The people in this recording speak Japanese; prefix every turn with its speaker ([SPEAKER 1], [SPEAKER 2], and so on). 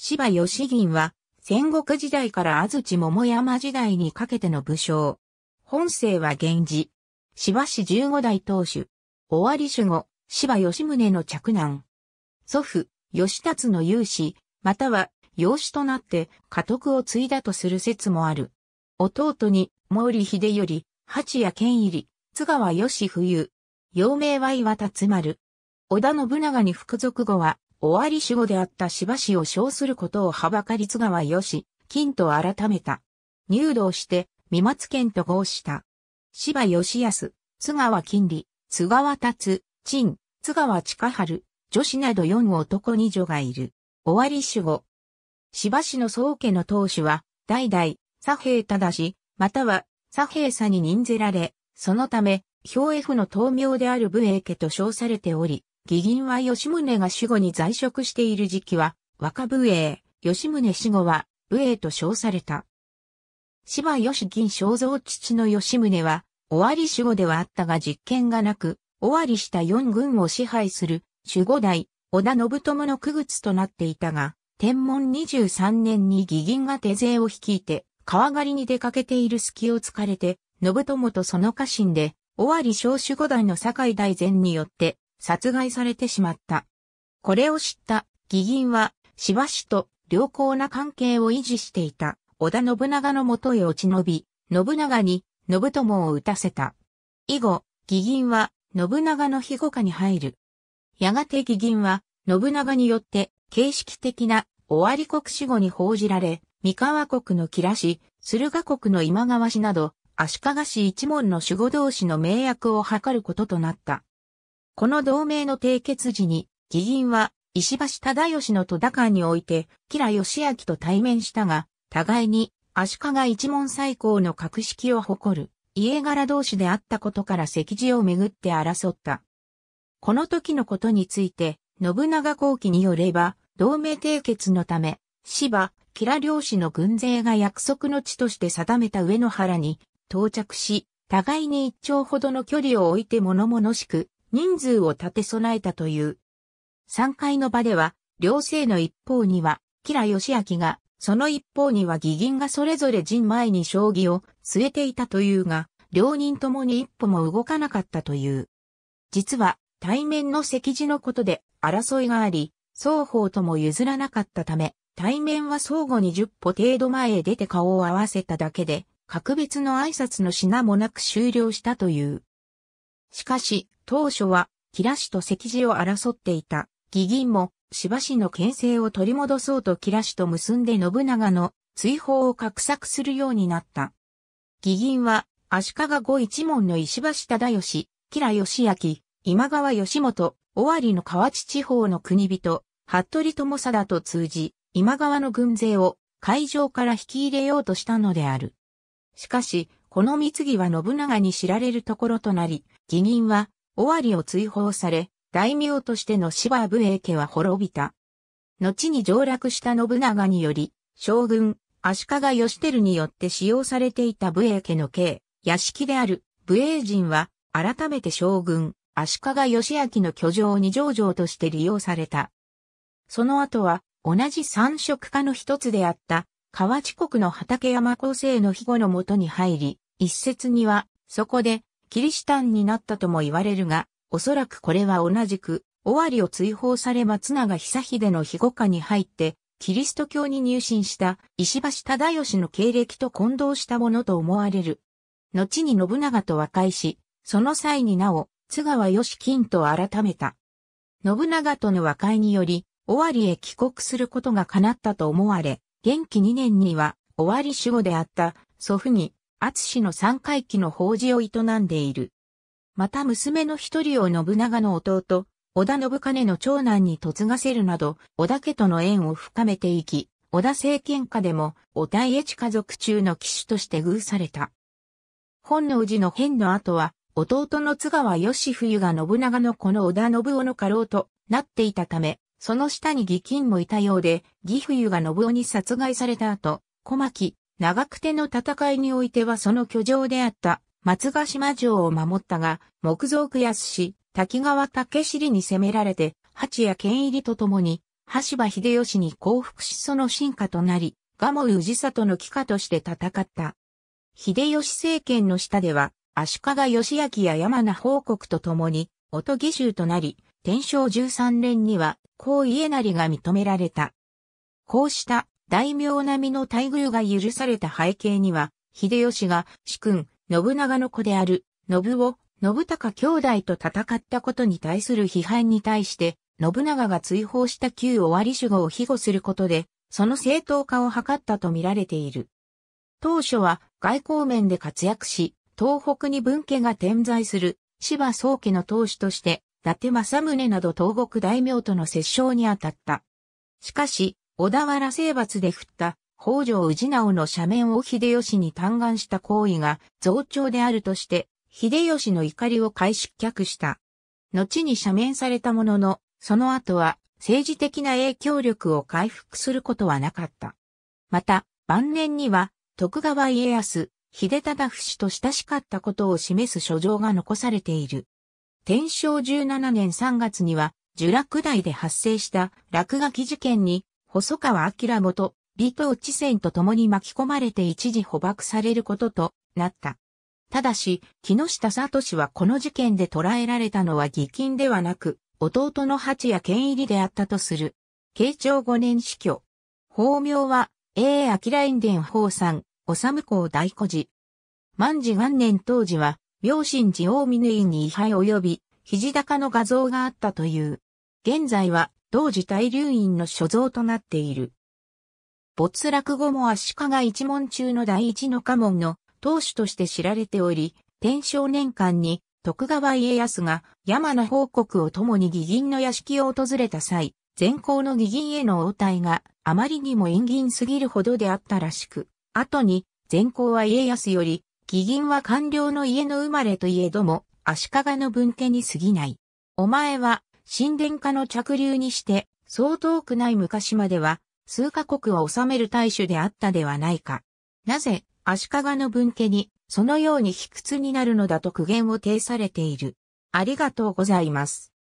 [SPEAKER 1] 芝義銀は、戦国時代から安土桃山時代にかけての武将。本姓は源氏。芝氏十五代当主。尾張守護、芝義宗の嫡男。祖父、義達の勇士、または、養子となって、家督を継いだとする説もある。弟に、毛利秀頼、八谷健入、り、津川義冬。幼名は岩田津丸。織田信長に服属後は、終わり守護であった芝氏を称することをはばかり津川よし、金と改めた。入道して、三松県と合した。芝義康、津川金利、津川達、陳、津川近春、女子など4男2女がいる。終わり守護。芝市の宗家の当主は、代々、左平忠し、または、左平さに任ぜられ、そのため、表府の東名である武衛家と称されており、義銀は吉宗が死後に在職している時期は、若武衛、吉宗死後は、武衛と称された。芝義銀肖像父の吉宗は、尾張守護ではあったが実権がなく、尾張した四軍を支配する、守護代、織田信友の区靴となっていたが、天文23年に義銀が手勢を率いて、川狩りに出かけている隙を突かれて、信友とその家臣で、尾張小守護代の堺大前によって、殺害されてしまった。これを知った義銀は、しばしと良好な関係を維持していた織田信長のもとへ落ち延び、信長に信友を打たせた。以後、義銀は信長の庇護下に入る。やがて義銀は信長によって形式的な終わり国死後に報じられ、三河国の吉良氏、駿河国の今川氏など、足利氏一門の守護同士の名役を図ることとなった。この同盟の締結時に、議員は石橋忠義の戸田間において、吉良義明と対面したが、互いに足利一門最高の格式を誇る家柄同士であったことから席次をめぐって争った。この時のことについて、信長後期によれば、同盟締結のため、芝、吉良両氏の軍勢が約束の地として定めた上野原に到着し、互いに一丁ほどの距離を置いて物々しく人数を立て備えたという。3階の場では、両姓の一方には、吉良義明が、その一方には義銀がそれぞれ陣前に将棋を据えていたというが、両人ともに一歩も動かなかったという。実は、対面の席次のことで争いがあり、双方とも譲らなかったため、対面は相互に10歩程度前へ出て顔を合わせただけで、格別の挨拶の品もなく終了したという。しかし、当初は、キ良氏と関寺を争っていた、義銀も、芝氏の権勢を取り戻そうとキ良氏と結んで信長の追放を画策するようになった。義銀は、足利御一門の石橋忠義、吉良義明、今川義元、尾張の河内地方の国人、服部友貞と通じ、今川の軍勢を海上から引き入れようとしたのである。しかし、この三木は信長に知られるところとなり、義銀は尾張を追放され、大名としての芝武英家は滅びた。後に上洛した信長により、将軍、足利義輝によって使用されていた武英家の刑、屋敷である武英人は、改めて将軍、足利義明の居城に上場として利用された。その後は、同じ三色化の一つであった、河内国の畠山高生の庇護のもとに入り、一説には、そこで、キリシタンになったとも言われるが、おそらくこれは同じく、尾張を追放され松永久秀の庇護下に入って、キリスト教に入信した石橋忠義の経歴と混同したものと思われる。後に信長と和解し、その際になお、津川義金と改めた。信長との和解により、尾張へ帰国することが叶ったと思われ、元気2年には、尾張守護であった祖父に厚の三回忌の法事を営んでいる。また娘の一人を信長の弟、織田信兼の長男に嫁がせるなど、織田家との縁を深めていき、織田政権下でも、織田家家族中の騎手として遇された。本能寺の変の後は、弟の津川義冬が信長のこの織田信夫の家老となっていたため、その下に義金もいたようで、義冬が信夫に殺害された後、小牧、長久手の戦いにおいてはその居城であった松ヶ島城を守ったが、木造区安し、滝川武尻に攻められて、八谷剣入りとともに、橋場秀吉に降伏しその進化となり、賀茂氏里の帰化として戦った。秀吉政権の下では、足利義明や山名報告とともに、音義州となり、天正13年には、こう家なりが認められた。こうした大名並みの待遇が許された背景には、秀吉が主君、信長の子である、信を、信孝兄弟と戦ったことに対する批判に対して、信長が追放した旧尾張守護を庇護することで、その正当化を図ったと見られている。当初は外交面で活躍し、東北に分家が点在する芝宗家の当主として、伊達政宗など東国大名との折衝にあたった。しかし、小田原征伐で降った北条氏直の斜面を秀吉に嘆願した行為が増長であるとして、秀吉の怒りを回い失した。後に斜面されたものの、その後は政治的な影響力を回復することはなかった。また、晩年には、徳川家康、秀忠氏と親しかったことを示す書状が残されている。天正17年3月には、受落台で発生した落書き事件に細川明元、李東知戦と共に巻き込まれて一時捕獲されることとなった。ただし、木下聡はこの事件で捕らえられたのは義金ではなく、弟の八や剣入りであったとする。慶長五年死去。法名は、英明院伝法さ治む公大孤児。万事元年当時は、明神寺大峰院に位牌及び、肘高の画像があったという。現在は、同時大流院の所蔵となっている。没落後も足利一門中の第一の家門の当主として知られており、天正年間に徳川家康が山名報告を共に義銀の屋敷を訪れた際、前行の義銀への応対があまりにも陰銀すぎるほどであったらしく、後に前行は家康より、義銀は官僚の家の生まれといえども、足利の分家に過ぎない。お前は神殿下の着流にして、そう遠くない昔までは、数カ国を治める大主であったではないか。なぜ、足利の分家に、そのように卑屈になるのだと苦言を呈されている。ありがとうございます。